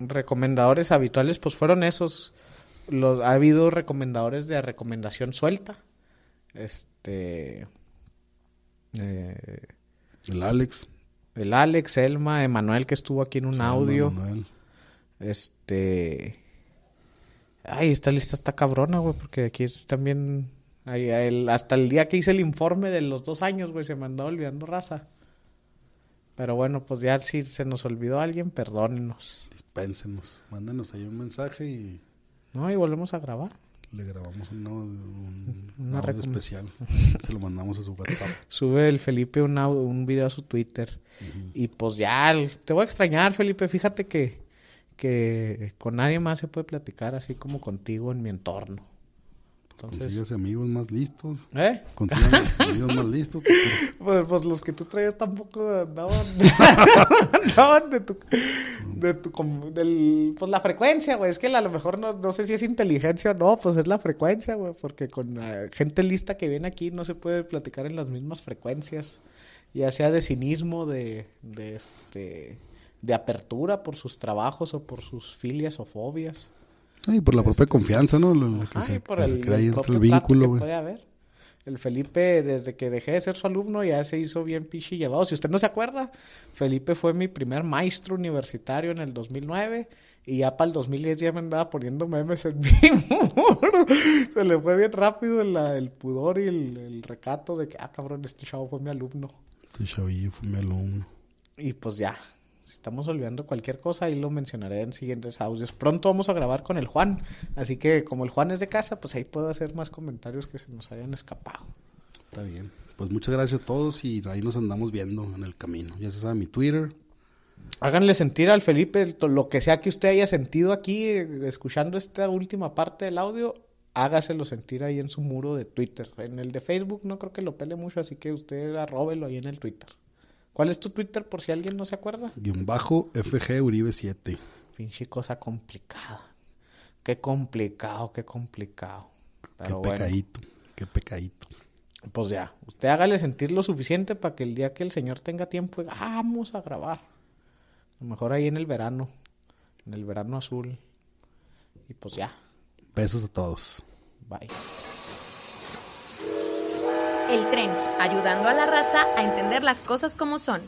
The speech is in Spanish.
Recomendadores habituales, pues fueron esos. ha habido recomendadores de recomendación suelta. Este. Eh, el Alex. El Alex, Elma, Emanuel, que estuvo aquí en un audio. Este. Ay, esta lista está cabrona, güey, porque aquí también. hasta el día que hice el informe de los dos años, güey, se me andaba olvidando raza. Pero bueno, pues ya si se nos olvidó alguien, perdónenos. Dispénsenos, mándenos ahí un mensaje y... No, y volvemos a grabar. Le grabamos un, audio, especial. se lo mandamos a su WhatsApp. Sube el Felipe un, audio, video a su Twitter. Y pues ya, te voy a extrañar, Felipe. Fíjate que, que con nadie más se puede platicar así como contigo en mi entorno. Entonces, Consigues amigos más listos. ¿Eh? Consigues amigos más listos. Pues, pues, los que tú traías tampoco andaban, andaban de tu, de tu pues la frecuencia, güey. Es que a lo mejor no, no sé si es inteligencia o no, pues es la frecuencia, güey. Porque con eh, gente lista que viene aquí no se puede platicar en las mismas frecuencias. Ya sea de cinismo, de, de este, de apertura por sus trabajos o por sus filias o fobias. Y por la propia este, confianza, ¿no? Lo, ah, por el, vínculo, El Felipe, desde que dejé de ser su alumno, ya se hizo bien pichi llevado. Si usted no se acuerda, Felipe fue mi primer maestro universitario en el 2009 y ya para el 2010 ya me andaba poniendo memes en vivo. se le fue bien rápido el, el pudor y el, recato de que, ah, cabrón, este chavo fue mi alumno. Este chavillo fue mi alumno. Y pues ya, si estamos olvidando cualquier cosa, ahí lo mencionaré en siguientes audios. Pronto vamos a grabar con el Juan. Así que como el Juan es de casa, pues ahí puedo hacer más comentarios que se nos hayan escapado. Está bien. Pues muchas gracias a todos y ahí nos andamos viendo en el camino. Ya se sabe mi Twitter. Háganle sentir al Felipe lo que sea que usted haya sentido aquí escuchando esta última parte del audio hágaselo sentir ahí en su muro de Twitter. En el de Facebook no creo que lo pele mucho, así que usted arróbelo ahí en el Twitter. ¿Cuál es tu Twitter por si alguien no se acuerda? un bajo FG Uribe 7. Finche cosa complicada. Qué complicado, qué complicado. qué pecadito, qué pecadito. Pues ya, usted hágale sentir lo suficiente para que el día que el señor tenga tiempo, vamos a grabar. A lo mejor ahí en el verano, en el verano azul. Y pues ya. Besos a todos. Bye. El Tren, ayudando a la raza a entender las cosas como son.